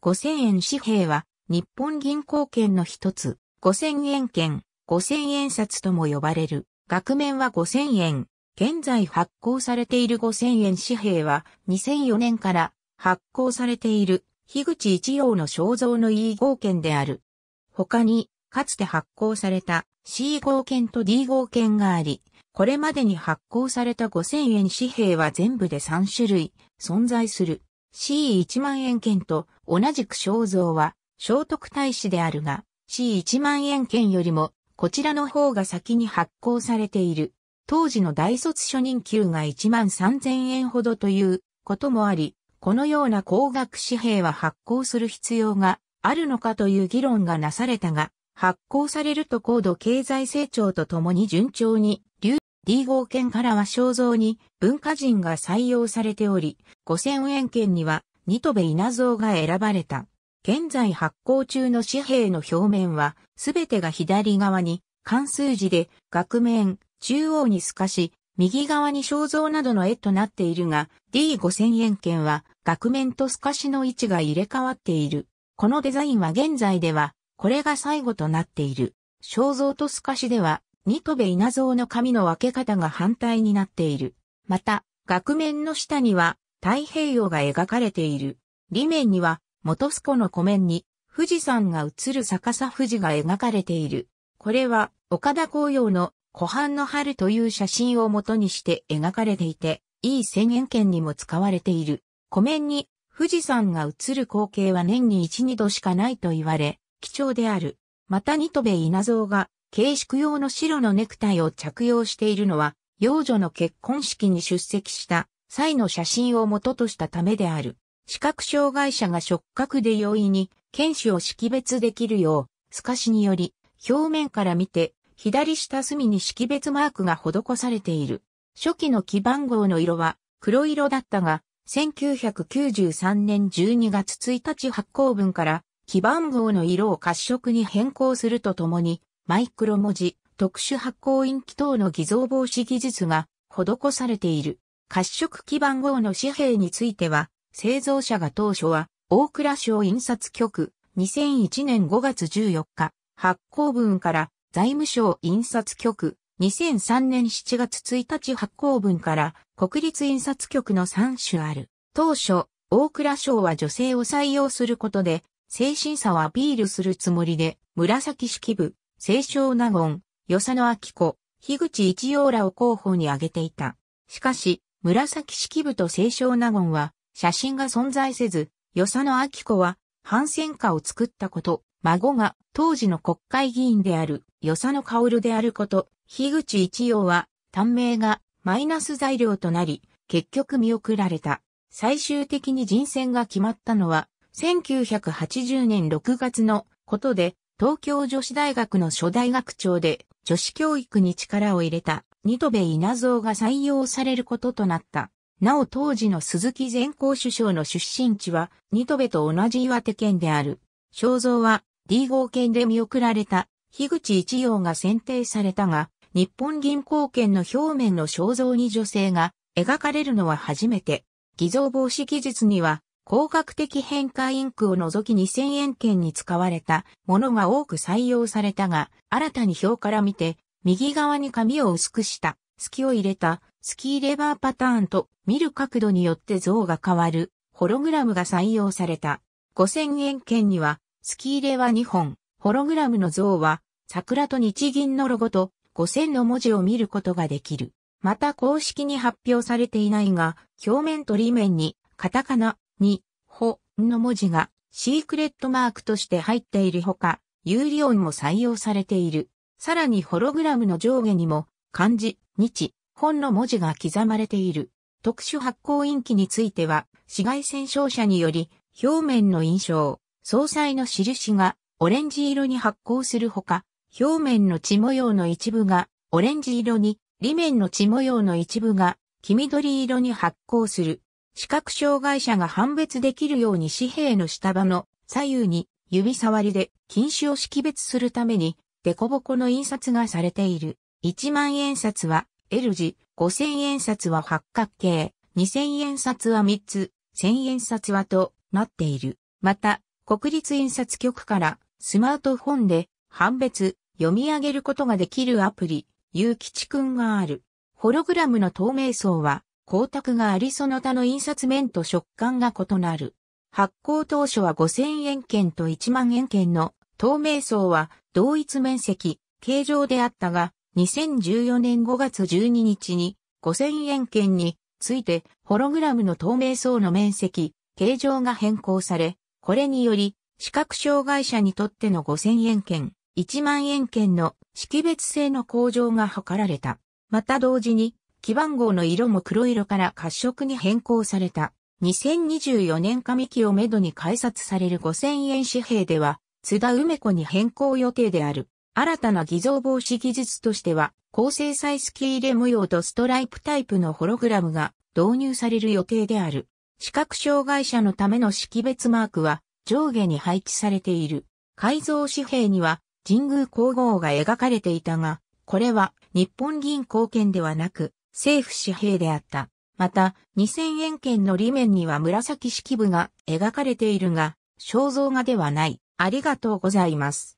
5000円紙幣は日本銀行券の一つ、5000円券、5000円札とも呼ばれる。額面は5000円。現在発行されている5000円紙幣は2004年から発行されている樋口一葉の肖像の E 号券である。他に、かつて発行された C 号券と D 号券があり、これまでに発行された5000円紙幣は全部で3種類存在する。C1 万円券と同じく肖像は聖徳太子であるが C1 万円券よりもこちらの方が先に発行されている。当時の大卒初任給が1万3000円ほどということもあり、このような高額紙幣は発行する必要があるのかという議論がなされたが、発行されると高度経済成長とともに順調に D 号券からは肖像に文化人が採用されており、5000円券にはニトベ稲造が選ばれた。現在発行中の紙幣の表面は、すべてが左側に関数字で額面、中央に透かし、右側に肖像などの絵となっているが、D5000 円券は額面と透かしの位置が入れ替わっている。このデザインは現在では、これが最後となっている。肖像と透かしでは、ニトベ稲造の紙の分け方が反対になっている。また、額面の下には太平洋が描かれている。裏面には、元栖湖の湖面に富士山が映る逆さ富士が描かれている。これは、岡田紅葉の湖畔の春という写真を元にして描かれていて、いい宣言権にも使われている。湖面に富士山が映る光景は年に一二度しかないと言われ、貴重である。またニトベ稲造が形式用の白のネクタイを着用しているのは、幼女の結婚式に出席した際の写真を元としたためである。視覚障害者が触覚で容易に犬種を識別できるよう、透かしにより、表面から見て、左下隅に識別マークが施されている。初期の基番号の色は黒色だったが、1993年12月1日発行分から基番号の色を褐色に変更するとともに、マイクロ文字、特殊発光印記等の偽造防止技術が施されている。褐色基板号の紙幣については、製造者が当初は、大倉省印刷局、2001年5月14日、発行分から財務省印刷局、2003年7月1日発行分から国立印刷局の3種ある。当初、大倉省は女性を採用することで、精神差をアピールするつもりで、紫式部、清少納言、与謝野明子、樋口一葉らを候補に挙げていた。しかし、紫式部と清少納言は、写真が存在せず、与謝野明子は、反戦歌を作ったこと、孫が当時の国会議員である、与謝野薫であること、樋口一葉は、短命がマイナス材料となり、結局見送られた。最終的に人選が決まったのは、1980年6月のことで、東京女子大学の初代学長で女子教育に力を入れたニトベ稲造が採用されることとなった。なお当時の鈴木善光首相の出身地はニトベと同じ岩手県である。肖像は D 号県で見送られた樋口一葉が選定されたが、日本銀行券の表面の肖像に女性が描かれるのは初めて。偽造防止技術には光学的変化インクを除き2000円券に使われたものが多く採用されたが、新たに表から見て、右側に紙を薄くした、隙を入れた、スキーレバーパターンと見る角度によって像が変わる、ホログラムが採用された。5000円券には、スキーレは2本、ホログラムの像は、桜と日銀のロゴと5000の文字を見ることができる。また公式に発表されていないが、表面と裏面にカタカナ、に、ほ、の文字がシークレットマークとして入っているほか、有利音も採用されている。さらにホログラムの上下にも、漢字、日、本の文字が刻まれている。特殊発光印記については、紫外線照射により、表面の印象、総裁の印がオレンジ色に発光するほか、表面の血模様の一部がオレンジ色に、裏面の血模様の一部が黄緑色に発光する。視覚障害者が判別できるように紙幣の下場の左右に指触りで禁止を識別するために、凸凹の印刷がされている。1万円札は L 字、5000円札は八角形、2000円札は3つ、1000円札はとなっている。また、国立印刷局からスマートフォンで判別、読み上げることができるアプリ、有吉くんがある。ホログラムの透明層は光沢がありその他の印刷面と食感が異なる。発行当初は5000円券と1万円券の透明層は同一面積、形状であったが、2014年5月12日に5000円券についてホログラムの透明層の面積、形状が変更され、これにより視覚障害者にとっての5000円券、1万円券の識別性の向上が図られた。また同時に基板号の色も黒色から褐色に変更された。2024年上期をめどに改札される5000円紙幣では、津田梅子に変更予定である。新たな偽造防止技術としては、高精細スキーレ模様とストライプタイプのホログラムが導入される予定である。視覚障害者のための識別マークは上下に配置されている。改造紙幣には神宮皇后が描かれていたが、これは日本銀行券ではなく、政府紙幣であった。また、2000円券の裏面には紫式部が描かれているが、肖像画ではない。ありがとうございます。